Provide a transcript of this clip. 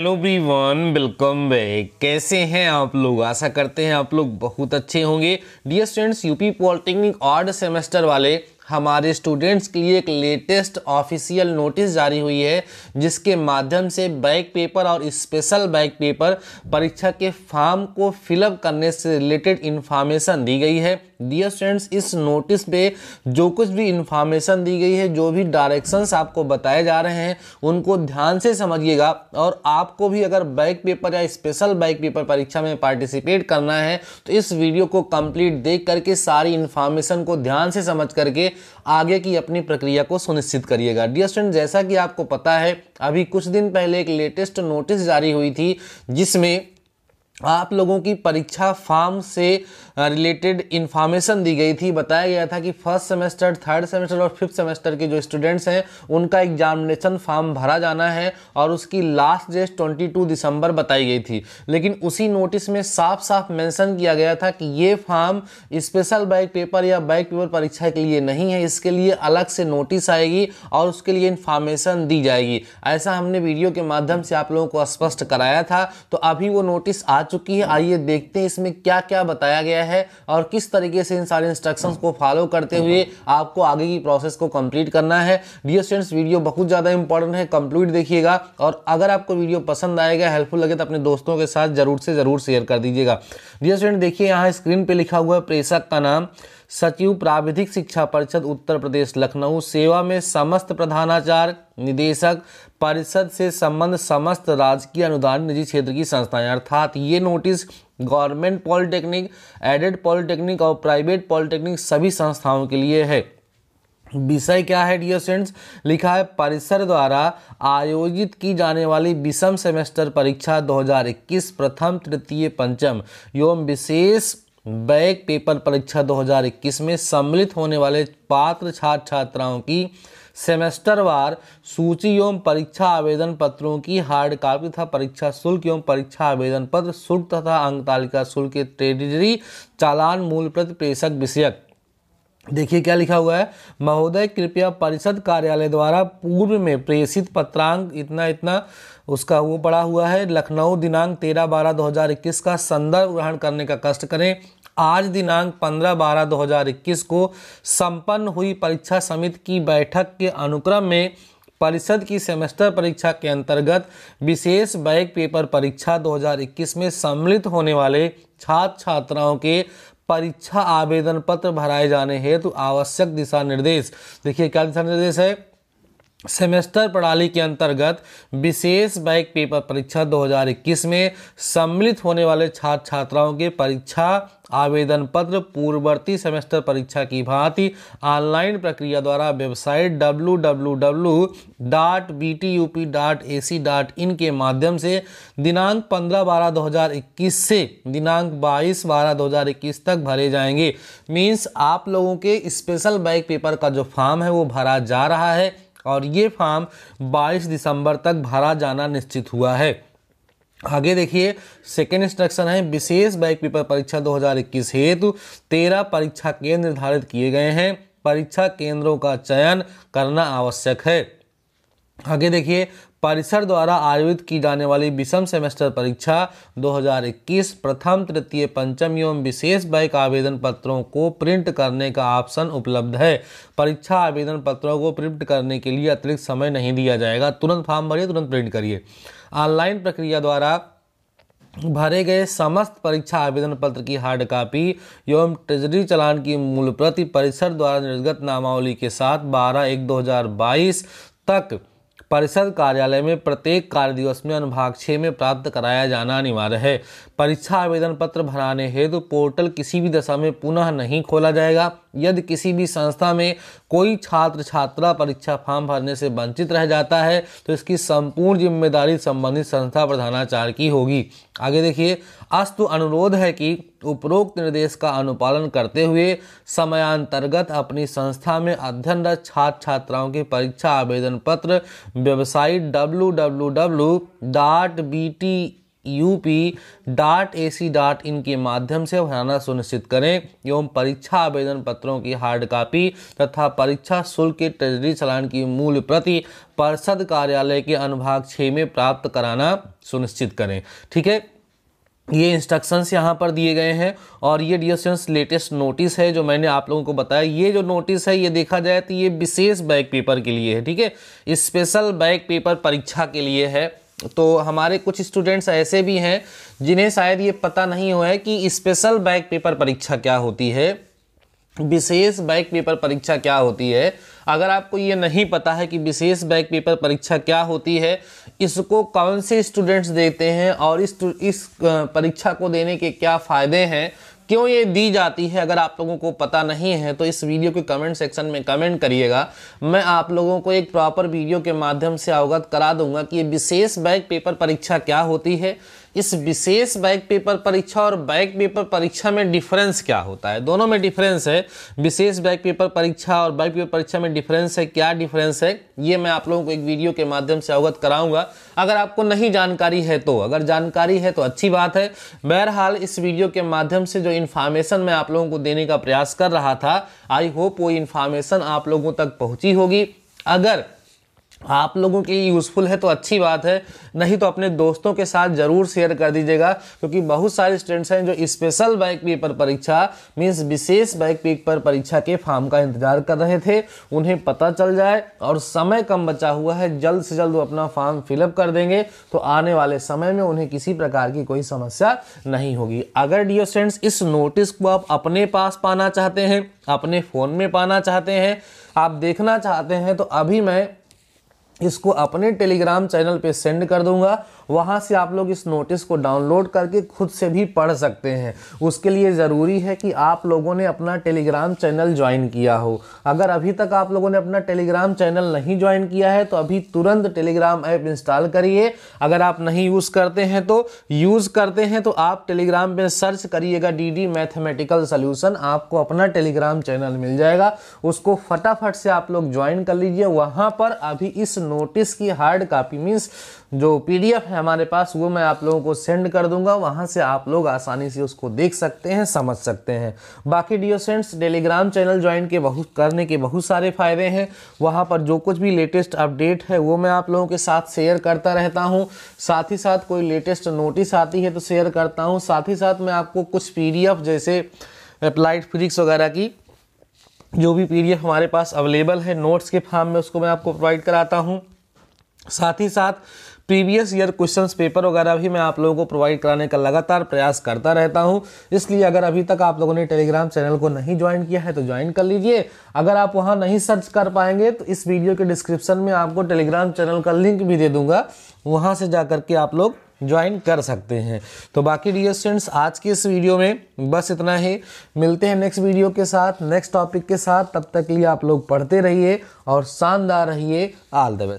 hello one welcome back कैसे हैं आप लोग आशा करते हैं आप लोग बहुत अच्छे होंगे dear students UP polytechnic odd semester वाले हमारे स्टूडेंट्स के लिए एक लेटेस्ट ऑफिशियल नोटिस जारी हुई है जिसके माध्यम से बैक पेपर और स्पेशल बैक पेपर परीक्षा के फॉर्म को फिलअप करने से रिलेटेड इन्फॉर्मेशन दी गई है डियर स्टूडेंट्स इस नोटिस पे जो कुछ भी इन्फॉर्मेशन दी गई है जो भी डायरेक्शंस आपको बताए जा रहे हैं उनको ध्यान से समझिएगा और आपको भी अगर बैक पेपर या स्पेशल बैक पेपर परीक्षा में पार्टिसिपेट करना है तो इस वीडियो को कंप्लीट देख करके सारी इन्फॉर्मेशन को ध्यान से समझ करके आगे की अपनी प्रक्रिया को सुनिश्चित करिएगा डियर स्टूडेंट जैसा कि आपको पता है अभी कुछ दिन पहले एक लेटेस्ट नोटिस जारी हुई थी जिसमें आप लोगों की परीक्षा फार्म से रिलेटेड इन्फॉर्मेशन दी गई थी बताया गया था कि फर्स्ट सेमेस्टर थर्ड सेमेस्टर और फिफ्थ सेमेस्टर के जो स्टूडेंट्स हैं उनका एग्जामिनेशन फॉर्म भरा जाना है और उसकी लास्ट डेट 22 दिसंबर बताई गई थी लेकिन उसी नोटिस में साफ साफ मेंशन किया गया था कि ये फॉर्म स्पेशल बैक पेपर या बैक पेपर परीक्षा के लिए नहीं है इसके लिए अलग से नोटिस आएगी और उसके लिए इन्फॉर्मेशन दी जाएगी ऐसा हमने वीडियो के माध्यम से आप लोगों को स्पष्ट कराया था तो अभी वो नोटिस आ चुकी है आइए देखते हैं इसमें क्या क्या बताया गया है और किस तरीके से इन सारे इंस्ट्रक्शंस को फॉलो करते हुए आपको आगे की प्रोसेस को कंप्लीट करना है डियर स्टूडेंट्स वीडियो बहुत ज़्यादा इंपॉर्टेंट है कंप्लीट देखिएगा और अगर आपको वीडियो पसंद आएगा हेल्पफुल लगे तो अपने दोस्तों के साथ जरूर से ज़रूर शेयर कर दीजिएगा डियर स्टूडेंट देखिए यहाँ स्क्रीन पर लिखा हुआ है प्रेषक का नाम सचिव प्राविधिक शिक्षा परिषद उत्तर प्रदेश लखनऊ सेवा में समस्त प्रधानाचार्य निदेशक परिषद से संबंध समस्त राजकीय अनुदान निजी क्षेत्र की संस्थाएं अर्थात ये notice government polytechnic aided polytechnic और प्राइवेट पॉलिटेक्निक सभी संस्थाओं के लिए है विषय क्या है डियर स्टूडेंट्स लिखा है परिसर द्वारा आयोजित की जाने वाली विषम सेमेस्टर परीक्षा 2021 प्रथम तृतीय पंचम एवं विशेष बैक पेपर परीक्षा 2021 में सम्मिलित होने वाले पात्र छात्र छात्राओं की सेमेस्टरवार सूची एवं परीक्षा आवेदन पत्रों की हार्ड कॉपी तथा परीक्षा शुल्क एवं परीक्षा आवेदन पत्र शुल्क तथा अंक तालिका शुल्क के ट्रेडरी चालान मूल प्रति प्रेषक विषयक देखिए क्या लिखा हुआ है महोदय कृपया परिषद कार्यालय द्वारा पूर्व में प्रेषित पत्रांक इतना इतना उसका वो पड़ा हुआ है लखनऊ दिनांक तेरह बारह दो हज़ार इक्कीस का संदर्भ ग्रहण करने का कष्ट करें आज दिनांक पंद्रह बारह दो हज़ार इक्कीस को संपन्न हुई परीक्षा समिति की बैठक के अनुक्रम में परिषद की सेमेस्टर परीक्षा के अंतर्गत विशेष बैक पेपर परीक्षा 2021 में सम्मिलित होने वाले छात्र छात्राओं के परीक्षा आवेदन पत्र भराए जाने हेतु आवश्यक दिशा निर्देश देखिए क्या दिशा निर्देश है सेमेस्टर प्रणाली के अंतर्गत विशेष बैक पेपर परीक्षा 2021 में सम्मिलित होने वाले छात्र छात्राओं के परीक्षा आवेदन पत्र पूर्ववर्ती सेमेस्टर परीक्षा की भांति ऑनलाइन प्रक्रिया द्वारा website W W W dot B T U P dot A C dot in के माध्यम से दिनांक 15 बारह 2021 से दिनांक 22 बारह 2021 तक भरे जाएंगे मीन्स आप लोगों के स्पेशल बैक पेपर का जो फॉर्म है वो भरा जा रहा है और ये फॉर्म 22 दिसंबर तक भरा जाना निश्चित हुआ है आगे देखिए सेकेंड इंस्ट्रक्शन है विशेष बैक पेपर परीक्षा 2021 हेतु तेरह परीक्षा केंद्र निर्धारित किए गए हैं परीक्षा केंद्रों का चयन करना आवश्यक है आगे देखिए परिसर द्वारा आयोजित की जाने वाली विषम सेमेस्टर परीक्षा 2021 प्रथम तृतीय पंचम एवं विशेष बैक आवेदन पत्रों को प्रिंट करने का ऑप्शन उपलब्ध है परीक्षा आवेदन पत्रों को प्रिंट करने के लिए अतिरिक्त समय नहीं दिया जाएगा तुरंत फॉर्म भरिए तुरंत प्रिंट करिए ऑनलाइन प्रक्रिया द्वारा भरे गए समस्त परीक्षा आवेदन पत्र की हार्ड कॉपी एवं ट्रेजरी चलान की मूल प्रति परिसर द्वारा निर्गत नामावली के साथ 12 एक 2022 तक परिषद कार्यालय में प्रत्येक कार्य दिवस में अनुभाग छः में प्राप्त कराया जाना अनिवार्य है परीक्षा आवेदन पत्र भराने हेतु पोर्टल किसी भी दशा में पुनः नहीं खोला जाएगा यदि किसी भी संस्था में कोई छात्र छात्रा परीक्षा फॉर्म भरने से वंचित रह जाता है तो इसकी संपूर्ण जिम्मेदारी संबंधित संस्था प्रधानाचार्य की होगी आगे देखिए अस्तु अनुरोध है कि उपरोक्त निर्देश का अनुपालन करते हुए समयांतर्गत अपनी संस्था में अध्ययनरत छात्र छात्राओं के परीक्षा आवेदन पत्र website W W W dot B T UP dot A C dot in के माध्यम से भराना सुनिश्चित करें एवं परीक्षा आवेदन पत्रों की हार्ड कॉपी तथा परीक्षा शुल्क के ट्रेजरी चलान की मूल प्रति पर्षद कार्यालय के अनुभाग छः में प्राप्त कराना सुनिश्चित करें ठीक है ये इंस्ट्रक्शंस यहाँ पर दिए गए हैं और ये डियर लेटेस्ट नोटिस है जो मैंने आप लोगों को बताया ये जो नोटिस है ये देखा जाए तो ये विशेष बैक पेपर के लिए है ठीक है स्पेशल बैक पेपर परीक्षा के लिए है तो हमारे कुछ स्टूडेंट्स ऐसे भी हैं जिन्हें शायद ये पता नहीं हुआ है कि स्पेशल बैक पेपर परीक्षा क्या होती है विशेष बैक पेपर परीक्षा क्या होती है अगर आपको ये नहीं पता है कि विशेष बैक पेपर परीक्षा क्या होती है इसको कौन से स्टूडेंट्स देते हैं और इस इस परीक्षा को देने के क्या फ़ायदे हैं क्यों ये दी जाती है अगर आप लोगों को पता नहीं है तो इस वीडियो के कमेंट सेक्शन में कमेंट करिएगा मैं आप लोगों को एक प्रॉपर वीडियो के माध्यम से अवगत करा दूंगा कि ये विशेष बैंक पेपर परीक्षा क्या होती है इस विशेष बैक पेपर परीक्षा और बैक पेपर परीक्षा में डिफरेंस क्या होता है दोनों में डिफरेंस है विशेष बैक पेपर परीक्षा और बैक पेपर परीक्षा में डिफरेंस है क्या डिफरेंस है ये मैं आप लोगों को एक वीडियो के माध्यम से अवगत कराऊंगा अगर आपको नहीं जानकारी है तो अगर जानकारी है तो अच्छी बात है बहरहाल इस वीडियो के माध्यम से जो इन्फॉर्मेशन मैं आप लोगों को देने का प्रयास कर रहा था आई होप वो इन्फॉर्मेशन आप लोगों तक पहुँची होगी अगर आप लोगों के लिए यूज़फुल है तो अच्छी बात है नहीं तो अपने दोस्तों के साथ ज़रूर शेयर कर दीजिएगा क्योंकि बहुत सारे स्टूडेंट्स हैं जो स्पेशल बाइक पेपर परीक्षा मीन्स विशेष बाइक पेपर परीक्षा के फॉर्म का इंतज़ार कर रहे थे उन्हें पता चल जाए और समय कम बचा हुआ है जल्द से जल्द वो अपना फॉर्म फिलअप कर देंगे तो आने वाले समय में उन्हें किसी प्रकार की कोई समस्या नहीं होगी अगर डियो स्टूडेंट्स इस नोटिस को आप अपने पास पाना चाहते हैं अपने फ़ोन में पाना चाहते हैं आप देखना चाहते हैं तो अभी मैं इसको अपने टेलीग्राम चैनल पे सेंड कर दूंगा वहाँ से आप लोग इस नोटिस को डाउनलोड करके खुद से भी पढ़ सकते हैं उसके लिए ज़रूरी है कि आप लोगों ने अपना टेलीग्राम चैनल ज्वाइन किया हो अगर अभी तक आप लोगों ने अपना टेलीग्राम चैनल नहीं ज्वाइन किया है तो अभी तुरंत टेलीग्राम ऐप इंस्टॉल करिए अगर आप नहीं यूज़ करते हैं तो यूज़ करते हैं तो आप टेलीग्राम पर सर्च करिएगा डी डी मैथमेटिकल सोल्यूसन आपको अपना टेलीग्राम चैनल मिल जाएगा उसको फटाफट से आप लोग ज्वाइन कर लीजिए वहाँ पर अभी इस नोटिस की हार्ड कापी मीन्स जो पीडीएफ है हमारे पास वो मैं आप लोगों को सेंड कर दूंगा वहाँ से आप लोग आसानी से उसको देख सकते हैं समझ सकते हैं बाकी डियोसेंट्स टेलीग्राम चैनल ज्वाइन के बहुत करने के बहुत सारे फ़ायदे हैं वहाँ पर जो कुछ भी लेटेस्ट अपडेट है वो मैं आप लोगों के साथ शेयर करता रहता हूँ साथ ही साथ कोई लेटेस्ट नोटिस आती है तो शेयर करता हूँ साथ ही साथ मैं आपको कुछ पी जैसे अप्लाइड फिजिक्स वगैरह की जो भी पीडीएफ हमारे पास अवेलेबल है नोट्स के फार्म में उसको मैं आपको प्रोवाइड कराता हूँ साथ ही साथ प्रीवियस ईयर क्वेश्चन पेपर वगैरह भी मैं आप लोगों को प्रोवाइड कराने का लगातार प्रयास करता रहता हूँ इसलिए अगर अभी तक आप लोगों ने टेलीग्राम चैनल को नहीं ज्वाइन किया है तो ज्वाइन कर लीजिए अगर आप वहाँ नहीं सर्च कर पाएंगे तो इस वीडियो के डिस्क्रिप्शन में आपको टेलीग्राम चैनल का लिंक भी दे दूंगा वहाँ से जा के आप लोग ज्वाइन कर सकते हैं तो बाकी डियर स्टूडेंट्स आज की इस वीडियो में बस इतना ही मिलते हैं नेक्स्ट वीडियो के साथ नेक्स्ट टॉपिक के साथ तब तक के लिए आप लोग पढ़ते रहिए और शानदार रहिए ऑल द बेस्ट